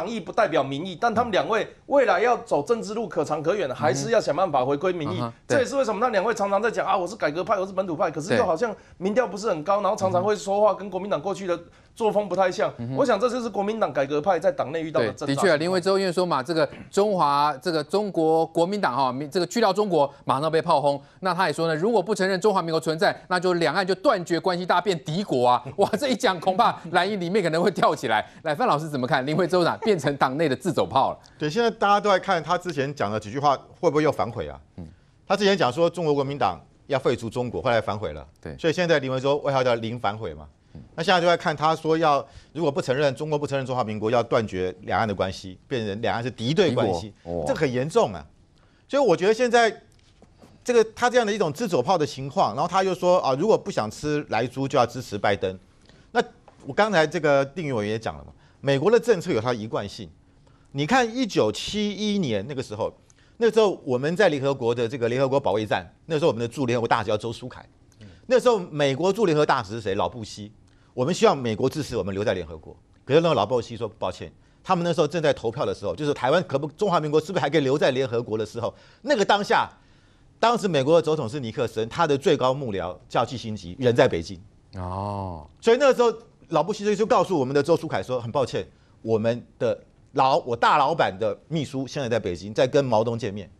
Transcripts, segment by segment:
党意不代表民意，但他们两位未来要走政治路可长可远，还是要想办法回归民意。这也是为什么那两位常常在讲啊，我是改革派，我是本土派，可是又好像民调不是很高，然后常常会说话跟国民党过去的。作风不太像，我想这就是国民党改革派在党内遇到的。的确，林辉州因为说嘛，这个中华这个中国国民党哈，这个去掉中国马上被炮轰，那他也说呢，如果不承认中华民国存在，那就两岸就断绝关系，大变敌国啊！哇，这一讲恐怕蓝营里面可能会跳起来。来，范老师怎么看林辉州长变成党内的自走炮了？对，现在大家都在看他之前讲的几句话，会不会又反悔啊？嗯，他之前讲说中国国民党要废除中国，后来反悔了。对，所以现在林文州外号叫“林反悔”嘛。那现在就在看，他说要如果不承认中国，不承认中华民国，要断绝两岸的关系，变成两岸是敌对关系，这很严重啊！所以我觉得现在这个他这样的一种支走炮的情况，然后他又说啊，如果不想吃莱猪，就要支持拜登。那我刚才这个定义委也讲了嘛，美国的政策有的一贯性。你看一九七一年那个时候，那时候我们在联合国的这个联合国保卫战，那时候我们的驻联合国大使叫周书凯，那时候美国驻联合大使是谁？老布希。我们希望美国支持我们留在联合国。可是那个老布希说：“抱歉，他们那时候正在投票的时候，就是台湾可不中华民国是不是还可以留在联合国的时候？那个当下，当时美国的总统是尼克森，他的最高幕僚叫基辛吉，人在北京。哦，所以那个时候老布希就就告诉我们的周书凯说：很抱歉，我们的老我大老板的秘书现在在北京，在跟毛泽东见面。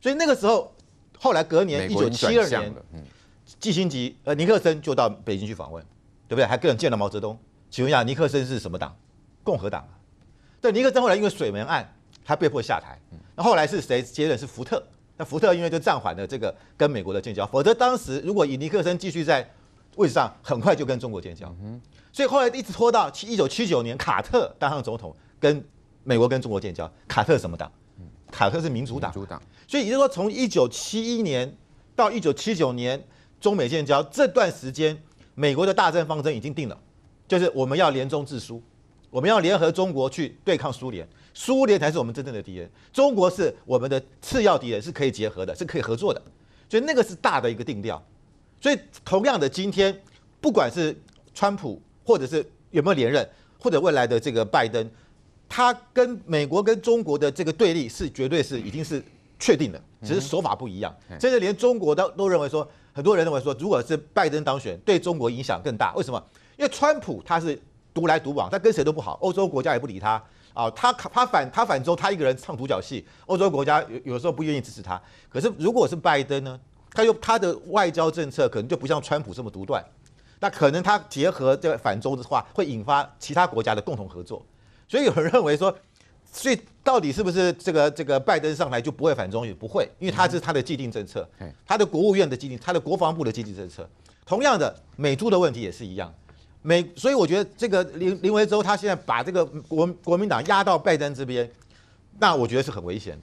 所以那个时候，后来隔年一九七二年，嗯，基辛吉呃尼克森就到北京去访问。对不对？还个人见了毛泽东。请问一下，尼克森是什么党？共和党。对，尼克森后来因为水门案，他被迫下台。那后来是谁接任？是福特。那福特因为就暂缓了这个跟美国的建交。否则当时如果以尼克森继续在位置上，很快就跟中国建交。所以后来一直拖到七一九七九年，卡特当上总统，跟美国跟中国建交。卡特什么党？卡特是民主党。所以也就是说，从一九七一年到一九七九年中美建交这段时间。美国的大政方针已经定了，就是我们要联中制苏，我们要联合中国去对抗苏联，苏联才是我们真正的敌人，中国是我们的次要敌人，是可以结合的，是可以合作的，所以那个是大的一个定调。所以同样的，今天不管是川普或者是有没有连任，或者未来的这个拜登，他跟美国跟中国的这个对立是绝对是已经是确定的，只是手法不一样。甚至连中国都都认为说。很多人认为说，如果是拜登当选，对中国影响更大。为什么？因为川普他是独来独往，他跟谁都不好，欧洲国家也不理他啊。他他反他反中，他一个人唱独角戏，欧洲国家有有时候不愿意支持他。可是如果是拜登呢，他又他的外交政策可能就不像川普这么独断，那可能他结合这个反中的话，会引发其他国家的共同合作。所以有人认为说。所以到底是不是这个这个拜登上来就不会反中？也不会，因为他是他的既定政策，他的国务院的既定，他的国防部的既定政策。同样的，美猪的问题也是一样。美，所以我觉得这个林林维洲他现在把这个国国民党压到拜登这边，那我觉得是很危险的。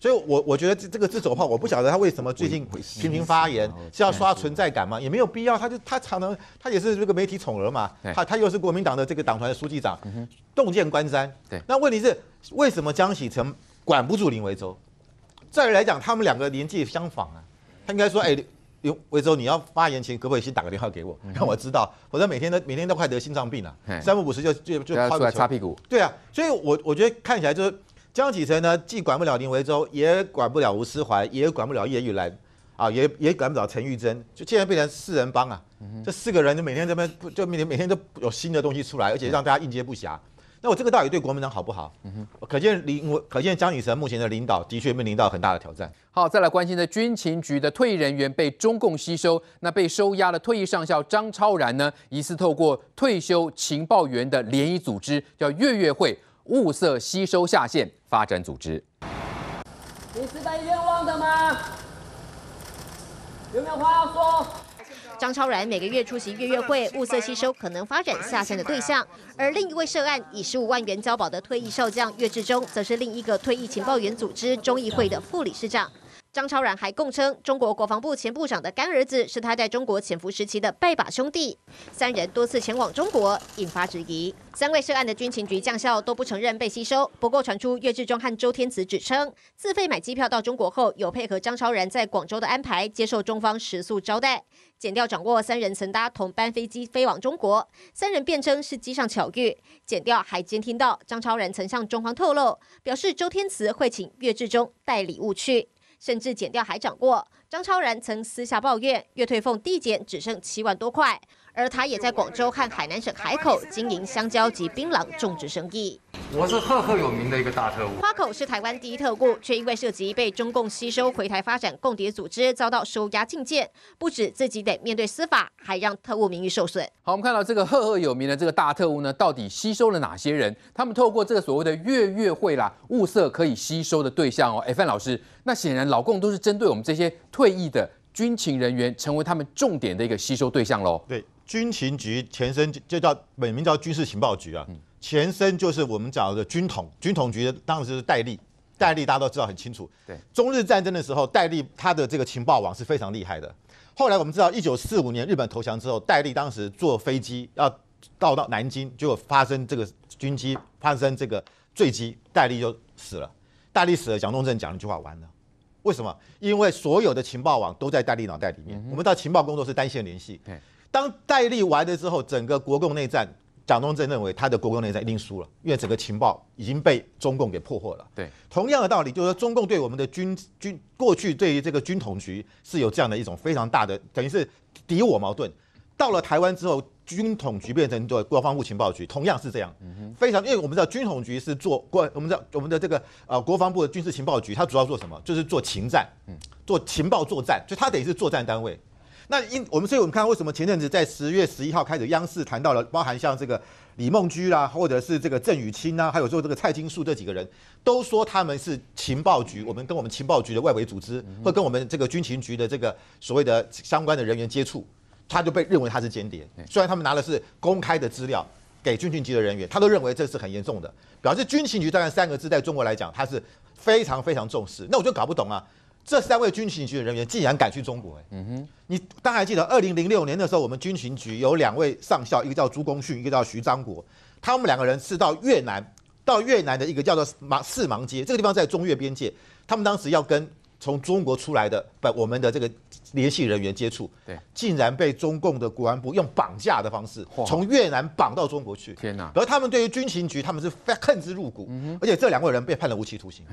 所以，我我觉得这这个这走炮，我不晓得他为什么最近频频发言是要刷存在感吗？也没有必要，他就他常常他也是这个媒体宠儿嘛，他他又是国民党的这个党团的书记长，洞见观山。对，那问题是。为什么江启臣管不住林维洲？再来讲，他们两个年纪相仿啊，他应该说：“哎，林维洲，你要发言前可不可以先打个电话给我，让我知道，否则每天都每天都快得心脏病了，三不五时就就就出来擦屁股。”对啊，所以我我觉得看起来就是江启臣呢，既管不了林维洲，也管不了吴思怀，也管不了叶玉兰，啊，也也管不了陈玉珍，就竟然变成四人帮啊！这四个人就每天这边不就每天每天都有新的东西出来，而且让大家应接不暇。那我这个到底对国民党好不好？嗯哼，可见领，可见江女神目前的领导的确面临到很大的挑战。好，再来关心的，军情局的退役人员被中共吸收，那被收押的退役上校张超然呢？疑似透过退休情报员的联谊组织，叫月月会，物色吸收下线发展组织。你是被冤枉的吗？有没有话要说？张超然每个月出席月月会，物色吸收可能发展下线的对象；而另一位涉案以十五万元交保的退役少将岳志忠，则是另一个退役情报员组织中议会的副理事长。张超然还供称，中国国防部前部长的干儿子是他在中国潜伏时期的拜把兄弟，三人多次前往中国，引发质疑。三位涉案的军情局将校都不承认被吸收，不过传出岳志忠和周天慈指称，自费买机票到中国后，有配合张超然在广州的安排，接受中方食宿招待。检调掌握三人曾搭同班飞机飞往中国，三人辩称是机上巧遇。检调还监听到张超然曾向中方透露，表示周天慈会请岳志忠带礼物去。甚至减掉还涨过。张超然曾私下抱怨，月退俸递减只剩七万多块，而他也在广州和海南省海口经营香蕉及槟榔种植生意。我是赫赫有名的一个大特务，花口是台湾第一特务，却因为涉及被中共吸收回台发展共谍组织，遭到收押禁见。不止自己得面对司法，还让特务名誉受损。好，我们看到这个赫赫有名的这个大特务呢，到底吸收了哪些人？他们透过这个所谓的月月会啦，物色可以吸收的对象哦。哎，范老师，那显然老共都是针对我们这些退役的军情人员，成为他们重点的一个吸收对象喽。对，军情局前身就叫本名叫军事情报局啊。前身就是我们讲的军统，军统局当时是戴笠，戴笠大家都知道很清楚。对，中日战争的时候，戴笠他的这个情报网是非常厉害的。后来我们知道，一九四五年日本投降之后，戴笠当时坐飞机要到到南京，结果发生这个军机发生这个坠机，戴笠就死了。戴笠死了，蒋中正讲一句话，完了。为什么？因为所有的情报网都在戴笠脑袋里面。我们到情报工作是单线联系。对，当戴笠完了之后，整个国共内战。蒋中正认为他的国共内战一定输了，因为整个情报已经被中共给破获了。对，同样的道理，就是说中共对我们的军军过去对于这个军统局是有这样的一种非常大的，等于是敌我矛盾。到了台湾之后，军统局变成做国防部情报局，同样是这样，非常因为我们知道军统局是做国，我们知道我们的这个呃国防部的军事情报局，它主要做什么？就是做情战，做情报作战，就它等于是作战单位。那因我们所以我们看为什么前阵子在十月十一号开始，央视谈到了，包含像这个李梦居啦，或者是这个郑宇清啊，还有说这个蔡金树这几个人，都说他们是情报局，我们跟我们情报局的外围组织，或跟我们这个军情局的这个所谓的相关的人员接触，他就被认为他是间谍。虽然他们拿的是公开的资料给军情局的人员，他都认为这是很严重的，表示军情局概三个字在中国来讲，他是非常非常重视。那我就搞不懂啊。这三位军情局的人员竟然敢去中国？嗯哼，你当然记得，二零零六年的时候，我们军情局有两位上校，一个叫朱光训，一个叫徐张国，他们两个人是到越南，到越南的一个叫做芒四芒街这个地方，在中越边界，他们当时要跟从中国出来的，把我们的这个联系人员接触，对，竟然被中共的国安部用绑架的方式从越南绑到中国去。天哪！而他们对于军情局，他们是恨之入骨，嗯而且这两个人被判了无期徒刑，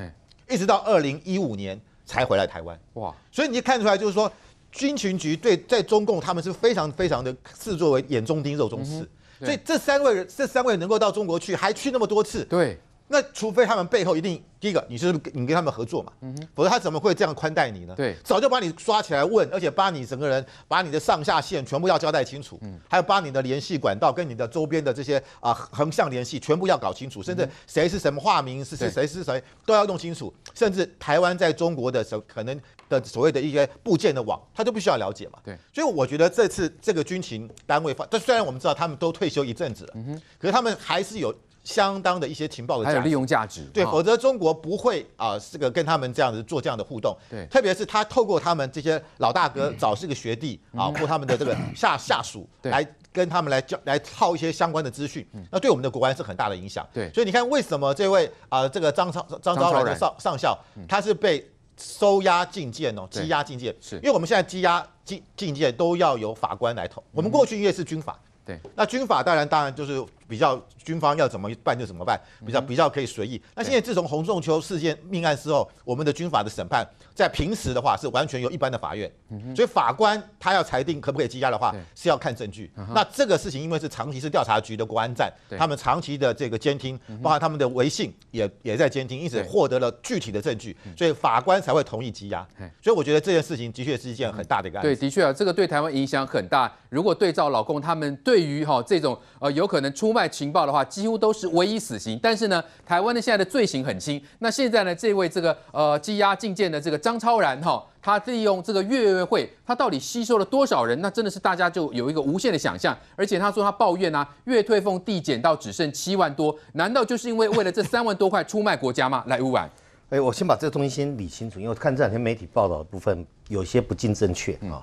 一直到二零一五年。才回来台湾哇，所以你就看出来，就是说军情局对在中共他们是非常非常的视作为眼中钉肉中刺，所以这三位人这三位能够到中国去，还去那么多次，对。那除非他们背后一定第一个你是你跟他们合作嘛，否则他怎么会这样宽待你呢？对，早就把你抓起来问，而且把你整个人、把你的上下线全部要交代清楚，还有把你的联系管道跟你的周边的这些啊横向联系全部要搞清楚，甚至谁是什么化名是谁谁是谁都要弄清楚，甚至台湾在中国的什可能的所谓的一些部件的网，他就必须要了解嘛。对，所以我觉得这次这个军情单位发，这虽然我们知道他们都退休一阵子了，可是他们还是有。相当的一些情报的，还有利用价值，对，否则中国不会啊，这个跟他们这样子做这样的互动，对，特别是他透过他们这些老大哥找是个学弟啊，或他们的这个 下下属来跟他们来交来套一些相关的资讯，那对我们的国安是很大的影响，对，所以你看为什么这位啊这个张超张超来的上上校，他是被收押禁见哦，羁押禁见，是因为我们现在羁押禁禁见都要由法官来投，我们过去因为是军法，对，那军法当然当然就是。比较军方要怎么办就怎么办，比较比较可以随意。那现在自从洪仲秋事件命案之后，我们的军法的审判，在平时的话是完全由一般的法院，所以法官他要裁定可不可以羁押的话，是要看证据。那这个事情因为是长期是调查局的国安站，他们长期的这个监听，包括他们的微信也也在监听，因此获得了具体的证据，所以法官才会同意羁押。所以我觉得这件事情的确是一件很大的一个案子。对，的确啊，这个对台湾影响很大。如果对照老公他们对于哈这种呃有可能出卖情报的话，几乎都是唯一死刑。但是呢，台湾的现在的罪行很轻。那现在呢，这位这个呃，羁押禁见的这个张超然哈，他利用这个月月会，他到底吸收了多少人？那真的是大家就有一个无限的想象。而且他说他抱怨啊，月退俸递减到只剩七万多，难道就是因为为了这三万多块出卖国家吗？来，乌丸，哎，我先把这东西先理清楚，因为看这两天媒体报道的部分有些不尽正确啊。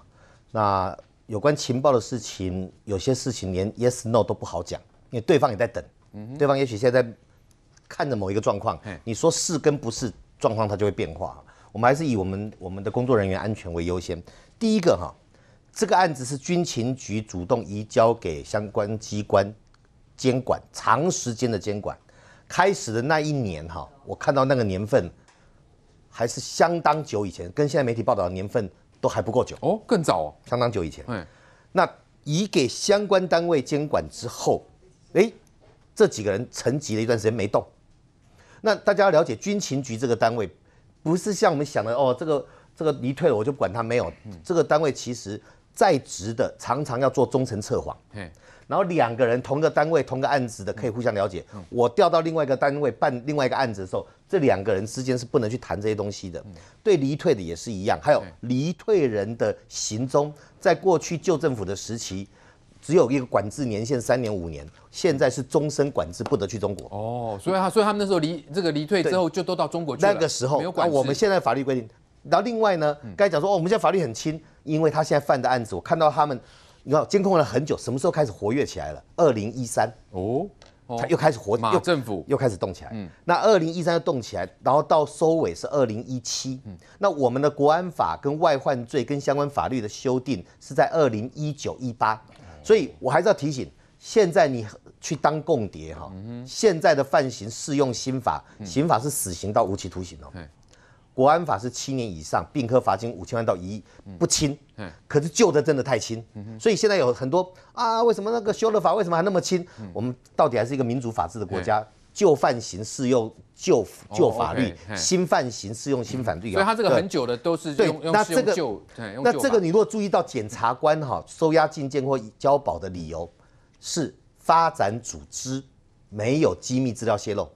那有关情报的事情，有些事情连 yes no 都不好讲。因为对方也在等，嗯，对方也许现在看着某一个状况，你说是跟不是，状况它就会变化。我们还是以我们我们的工作人员安全为优先。第一个哈，这个案子是军情局主动移交给相关机关监管，长时间的监管。开始的那一年哈，我看到那个年份还是相当久以前，跟现在媒体报道的年份都还不够久哦，更早哦，相当久以前。嗯，那移给相关单位监管之后。哎，这几个人沉寂了一段时间没动，那大家要了解军情局这个单位，不是像我们想的哦，这个这个离退了我就不管他没有，这个单位其实在职的常常要做中层测谎，然后两个人同个单位同个案子的可以互相了解，我调到另外一个单位办另外一个案子的时候，这两个人之间是不能去谈这些东西的，对离退的也是一样，还有离退人的行踪，在过去旧政府的时期。只有一个管制年限三年五年，现在是终身管制，不得去中国。哦，所以他所以他们那时候离这个离退之后，就都到中国去了。那个时候没有管制。我们现在法律规定，然后另外呢，该讲说哦，我们现在法律很轻，因为他现在犯的案子，我看到他们，你看监控了很久，什么时候开始活跃起来了？二零一三哦，他又开始活，又政府又开始动起来嗯，那二零一三又动起来，然后到收尾是二零一七。嗯，那我们的国安法跟外患罪跟相关法律的修订是在二零一九一八。所以我还是要提醒，现在你去当共谍哈，现在的犯行适用新法，刑法是死刑到无期徒刑哦。国安法是七年以上，并科罚金五千万到一亿，不轻。可是旧的真的太轻，所以现在有很多啊，为什么那个修了法，为什么还那么轻？我们到底还是一个民主法治的国家。旧犯刑适用旧旧法律，新犯刑适用新法律，所以他这个很久的都是用用个，那这个你如果注意到检察官哈收押禁见或交保的理由是发展组织没有机密资料泄露，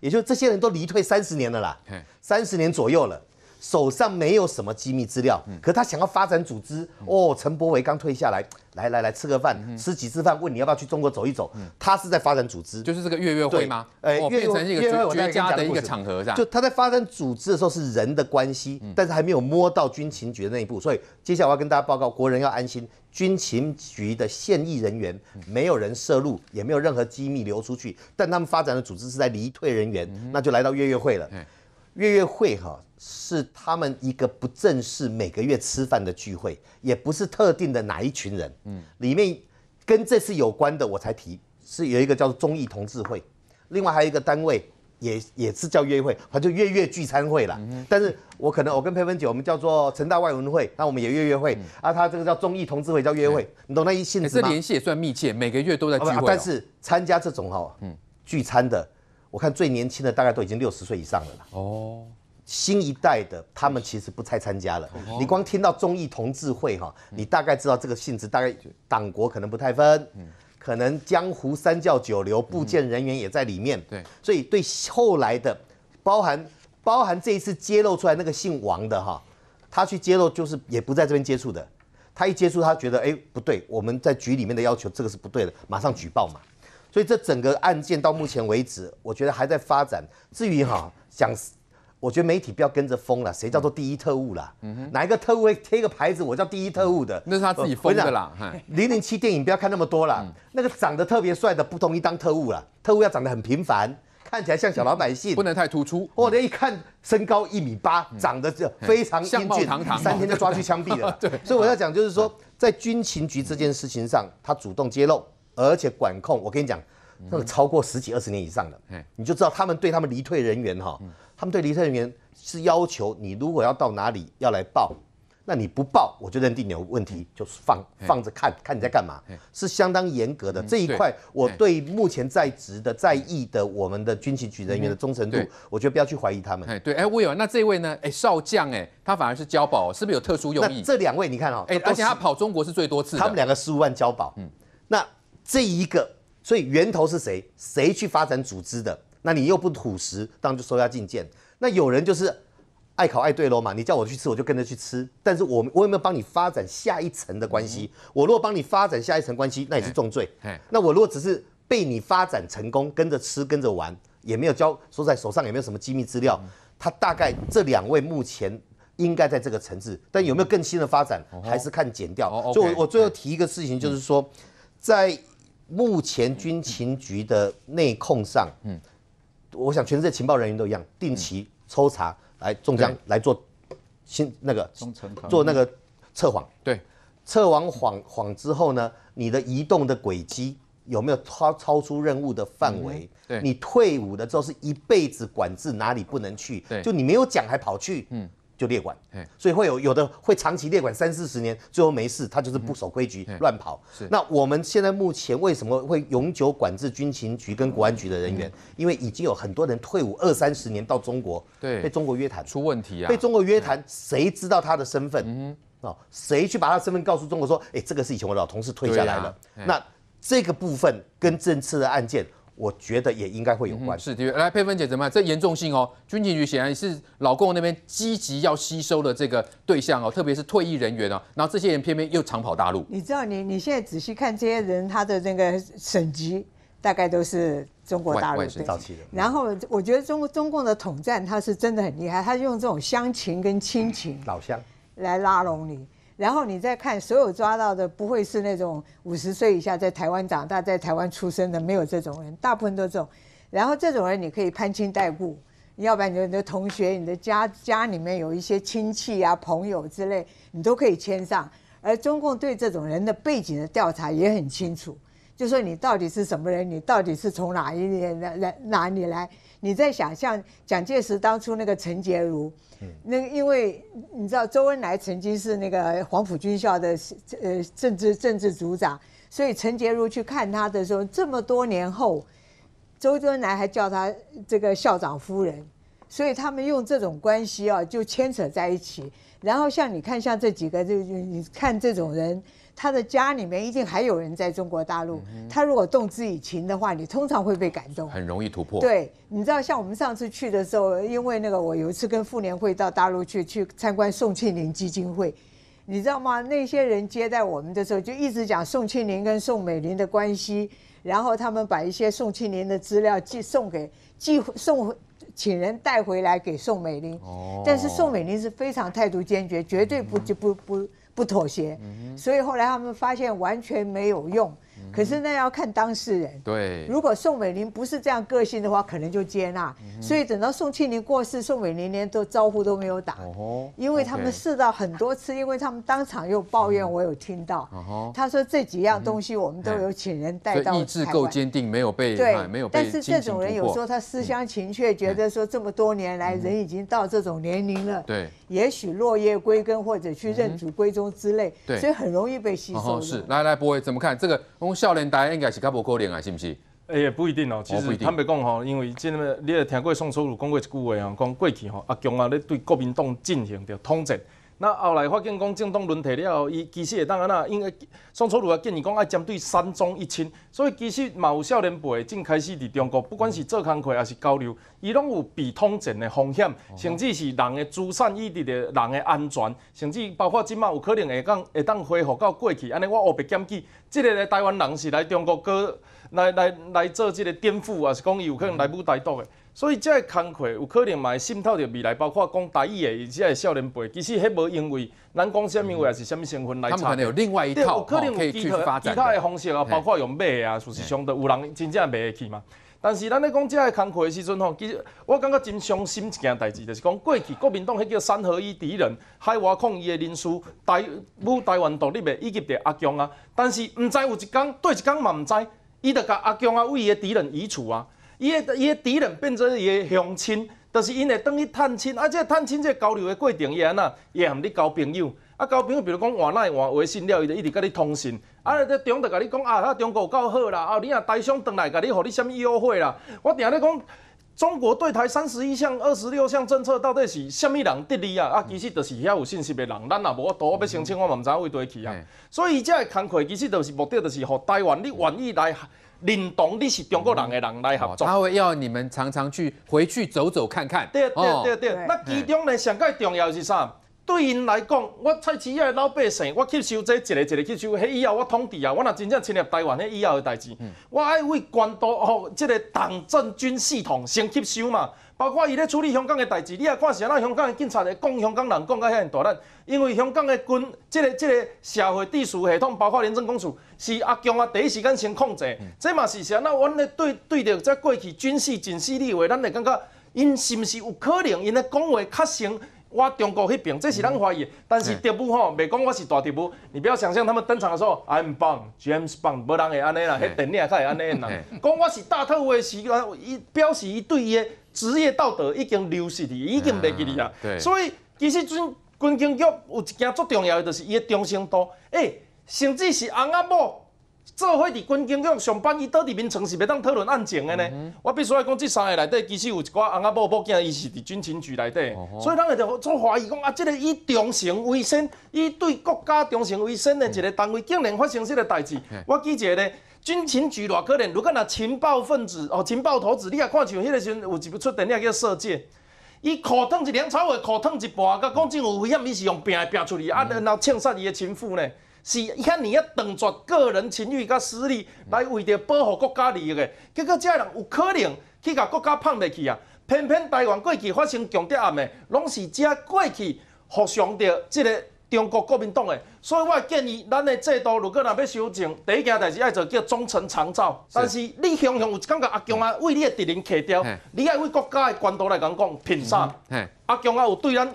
也就是这些人都离退三十年了啦，三十年左右了。手上没有什么机密资料，可他想要发展组织哦。陈伯维刚退下来，来来来吃个饭，吃几次饭，问你要不要去中国走一走。他是在发展组织，就是这个月月会吗？哎，月月月月会家的一个场合上，就他在发展组织的时候是人的关系，但是还没有摸到军情局那一步，所以接下来我要跟大家报告，国人要安心，军情局的现役人员没有人涉入，也没有任何机密流出去，但他们发展的组织是在离退人员，那就来到月月会了。月月会哈。是他们一个不正式每个月吃饭的聚会，也不是特定的哪一群人。嗯，里面跟这次有关的我才提，是有一个叫做综艺同志会，另外还有一个单位也也是叫约会，它就月月聚餐会了。但是我可能我跟佩芬姐，我们叫做成大外文会，那我们也月月会啊。他这个叫综艺同志会叫约会，你懂那一性质吗？这联系也算密切，每个月都在聚会。但是参加这种哈，嗯，聚餐的，我看最年轻的大概都已经六十岁以上了。哦。新一代的他们其实不太参加了。你光听到“中义同志会”哈，你大概知道这个性质，大概党国可能不太分，可能江湖三教九流、部件人员也在里面。对，所以对后来的，包含包含这一次揭露出来那个姓王的哈，他去揭露就是也不在这边接触的，他一接触他觉得哎不对，我们在局里面的要求这个是不对的，马上举报嘛。所以这整个案件到目前为止，我觉得还在发展。至于哈讲。我觉得媒体不要跟着疯了，谁叫做第一特务了？哪一个特务会贴个牌子？我叫第一特务的，那是他自己疯的啦。零零七电影不要看那么多了。那个长得特别帅的不同意当特务了，特务要长得很平凡，看起来像小老百姓，不能太突出。我这一看，身高一米八，长得就非常英俊，三天就抓去枪毙了。对，所以我要讲就是说，在军情局这件事情上，他主动揭露，而且管控。我跟你讲，那个超过十几二十年以上的，你就知道他们对他们离退人员哈。他们对离退人员是要求，你如果要到哪里要来报，那你不报我就认定你有问题，就是放放着看看你在干嘛，是相当严格的这一块。我对目前在职的在役的我们的军情局人员的忠诚度，我觉得不要去怀疑他们。对，哎，我有那这位呢？哎，少将，哎，他反而是交保，是不是有特殊用意？这两位你看哈，哎，而且他跑中国是最多次他们两个十五万交保，嗯，那这一个，所以源头是谁？谁去发展组织的？那你又不朴实，当然就收下进谏。那有人就是爱考爱对喽嘛，你叫我去吃，我就跟着去吃。但是，我我有没有帮你发展下一层的关系？我如果帮你发展下一层关系，那也是重罪。那我如果只是被你发展成功，跟着吃跟着玩，也没有交，说在手上也没有什么机密资料。他大概这两位目前应该在这个层次，但有没有更新的发展，还是看减掉。所以，我我最后提一个事情，就是说，在目前军情局的内控上，嗯。我想全世界情报人员都一样，定期抽查来中奖，来做，新那个做那个测谎。对，测完谎谎之后呢，你的移动的轨迹有没有超超出任务的范围？对，你退伍了之后是一辈子管制哪里不能去？对，就你没有讲还跑去。嗯。就列管，所以会有有的会长期列管三四十年，最后没事，他就是不守规矩乱跑。那我们现在目前为什么会永久管制军情局跟国安局的人员？因为已经有很多人退伍二三十年到中国，对，被中国约谈出问题啊，被中国约谈，谁知道他的身份？嗯，哦，谁去把他的身份告诉中国说，哎，这个是以前我老同事退下来的。那这个部分跟政策的案件。我觉得也应该会有关，是的。来，佩芬姐，怎么样？这严重性哦，军情局显然是老共那边积极要吸收的这个对象哦，特别是退役人员哦。然后这些人偏偏又长跑大陆，你知道？你你现在仔细看这些人，他的那个省级大概都是中国大陆，然后我觉得中中共的统战他是真的很厉害，他用这种乡情跟亲情、老乡来拉拢你。然后你再看，所有抓到的不会是那种五十岁以下在台湾长大、在台湾出生的，没有这种人，大部分都这种。然后这种人你可以攀亲带故，要不然你的同学、你的家家里面有一些亲戚啊、朋友之类，你都可以签上。而中共对这种人的背景的调查也很清楚，就说你到底是什么人，你到底是从哪一年、来哪哪里来。你在想，像蒋介石当初那个陈洁如，那个因为你知道周恩来曾经是那个黄埔军校的呃政治政治组长，所以陈洁如去看他的时候，这么多年后，周恩来还叫他这个校长夫人，所以他们用这种关系啊就牵扯在一起。然后像你看，像这几个就就你看这种人。他的家里面一定还有人在中国大陆。他如果动之以情的话，你通常会被感动，很容易突破。对，你知道，像我们上次去的时候，因为那个我有一次跟妇联会到大陆去去参观宋庆龄基金会，你知道吗？那些人接待我们的时候就一直讲宋庆龄跟宋美龄的关系，然后他们把一些宋庆龄的资料寄送给寄送请人带回来给宋美龄，但是宋美龄是非常态度坚决，绝对不不不。不妥协，所以后来他们发现完全没有用。可是那要看当事人。对。如果宋美龄不是这样个性的话，可能就接纳。所以等到宋庆龄过世，宋美龄连都招呼都没有打。哦。因为他们试到很多次，因为他们当场又抱怨，我有听到。他说这几样东西我们都有请人带到。意志够坚定，没有被。对。没有被。但是这种人有候他思乡情切，觉得说这么多年来人已经到这种年龄了。对。也许落叶归根，或者去认祖归宗之类，所以很容易被吸收。是，来来，博威怎么看这个？从笑脸答案应该是较不可能啊，是不是？也不一定哦。其实坦白讲吼，因为真的你也听过宋楚汝讲过一句话讲过去吼，阿强啊在对国民党进行着统战。那后来发现讲京东轮替了以后，伊其实会当安那，因为宋朝路啊建议讲要针对三中一清，所以其实嘛有少年辈正开始伫中国，不管是做工课还是交流，伊拢有被通缉的风险，甚至是人的资产、伊伫的、人的安全，甚至包括即马有可能会当会当恢复到过去。安尼我黑白鉴据，即个台湾人是来中国过来来来做即个颠覆，还是讲伊有可能来舞台岛的？所以，个工课有可能嘛会渗透着未来，包括讲大语的，即个少年辈。其实，迄无因为咱讲虾米话，是虾米身份来参？他们有另外一套，有可能有结合其他的方式啊，包括用买啊，就是上的有人真正买会起嘛。但是，咱咧讲这工的时阵吼，其实我感觉真伤心一件代志，就是讲过去国民党迄叫三合一敌人，海外抗议的人数台、武、台湾独立的，以及着阿强啊。但是，毋知有一天，对一讲嘛毋知，伊就甲阿强啊为伊的敌人移除啊。伊诶伊诶敌人变成伊诶乡亲，著是因会当去探亲，而且探亲这个交流的过程，伊安那伊含你交朋友。啊，交朋友，比如讲，换来换微信了，伊就一直甲你通信。啊，这中著甲你讲啊，中国够好啦，啊，你若台商转来，甲你互你什么优惠啦？我定咧讲，中国对台三十一项、二十六项政策到底是什么人得利啊？啊，其实就是遐有信息的人，咱也无多。我要申请，我嘛毋知为倒去啊。所以伊这工课其实就是目的，就是互台湾你愿意来。认同你是中国人的人来合作，他会要你们常常去回去走走看看。对对对对，那其中呢，上个重要的是啥？对因来讲，我蔡其诶老百姓，我吸收这一个一个吸收，迄以后我统治啊，我若真正侵略台湾，迄以后的代志，我爱为官多哦，即个党政军系统先吸收嘛。包括伊咧处理香港的代志，你也看是安怎香港的警察咧讲香港人讲到遐尔大，胆，因为香港的军，即个即个社会秩序系统，包括廉政公署，是阿强啊第一时间先控制，这嘛是是安怎阮咧对对着这过去军事震慑力话，咱会感觉因是毋是有可能，因咧讲话较像。我中国迄边，这是咱怀疑，但是特务吼，未讲我是大特务。你不要想象他们登场的时候，I'm b o n n James Bond，没人会安尼啦，迄电影才会安尼。啦。讲我是大特务的时，伊表示伊对伊的职业道德已经流失去，已经袂记哩啊。所以其实军军情局有一件足重要的，就是伊的忠诚度，诶，甚至是红安某。做伙伫军警局上班，伊倒伫眠城是袂当讨论案情的呢。我必须来讲，即三个内底其实有一寡翁仔某、某囝，伊是伫军情局内底，所以咱也着做怀疑讲啊，即个以忠诚为先，以对国家忠诚为先的一个单位，竟然发生即个代志。我记一咧，军情局偌可能？如果若情报分子、哦情报头子，你也看像迄个时阵有一部出电影叫射箭》。伊裤褪一两草鞋，裤褪一半，甲讲真有危险，伊是用病来拼出去，啊，然后枪杀伊的情妇呢。是，遐尔啊断绝个人情欲、甲私利，来为着保护国家利益诶，结果，这人有可能去甲国家碰未去啊！偏偏台湾过去发生强奸案，诶，拢是遮过去互相着即个中国国民党诶。所以我建议，咱诶制度如果若要修正，第一件代志爱做叫忠诚长照。但是你向向有感觉阿强啊为你诶敌人下刁，你爱为国家诶官道来讲讲拼杀。阿强啊有对咱。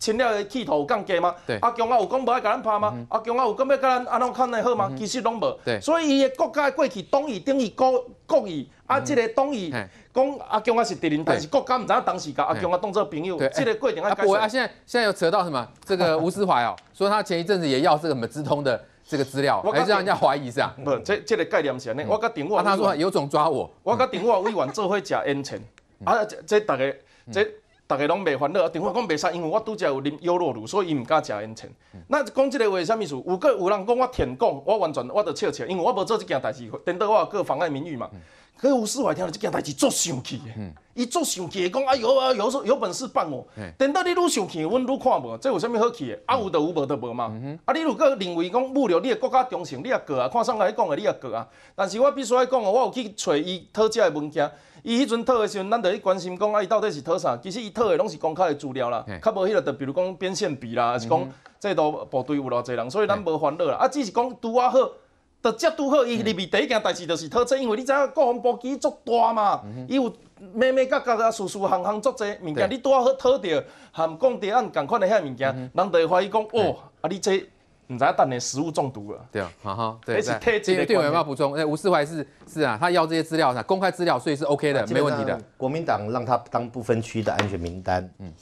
签了的企图有降低吗？阿强啊有讲无爱甲咱拍吗？阿强啊有讲要甲咱安怎看的好吗？其实拢无，所以伊的国家过去党意等于国国意，啊即个党意讲阿强啊是敌人，但是国家毋知影当时甲阿强啊当做朋友，即个过程啊。不会啊，现在现在又扯到什么？这个 吴思怀哦，说他前一阵子也要这个什么资通的这个资料，哎，是让人家怀疑是啊。不，这这个概念是安尼。我甲顶我，他说有种抓我，我甲顶我委婉做伙食烟钱，啊这这大家这。逐个拢袂烦恼，电话讲袂使，因为我拄则有啉优酪乳，所以伊毋敢食烟肠。那讲即个话啥么意思？有个有人讲我舔讲，我完全我都笑笑，因为我无做即件代志，等到我各妨碍名誉嘛。佮吴思怀听了即件代志足生气伊足生气讲啊有啊有有本事办我。等到你愈生气，阮愈看无，这有啥物好气的？啊有得有无得无嘛？啊你如果认为讲侮辱你的国家忠诚，你也过啊；看上我讲的你也过啊。但是我必须爱讲哦，我有去找伊讨债的物件。伊迄阵讨的时阵，咱就去关心讲啊，伊到底是讨啥？其实伊讨的拢是公开的资料啦，较无迄个，比如讲边线比啦，还是讲这都部队有偌济人，所以咱无烦恼啦。啊，只是讲拄啊好，就接拄好，伊入面第一件代志就是讨出，因为你知影国防部机足大嘛，伊有咩咩甲甲甲事事行行足济物件，你拄啊好讨着，含讲电按共款的遐物件，人就怀疑讲哦，啊你这。你知道当年食物中毒了，对啊，哈哈，对对。K 实，对我有没有补充？哎，吴世怀是是啊，他要这些资料，公开资料，所以是 OK 的，没问题的。国民党让他当不分区的安全名单，嗯，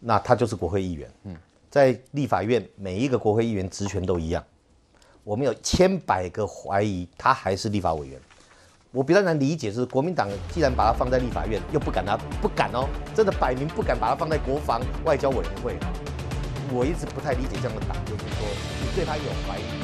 那他就是国会议员，嗯，在立法院每一个国会议员职权都一样。我们有千百个怀疑，他还是立法委员。我比较难理解，就是国民党既然把他放在立法院，又不敢他不敢哦，真的摆明不敢把他放在国防外交委员会。我一直不太理解这样的党。对他有怀疑。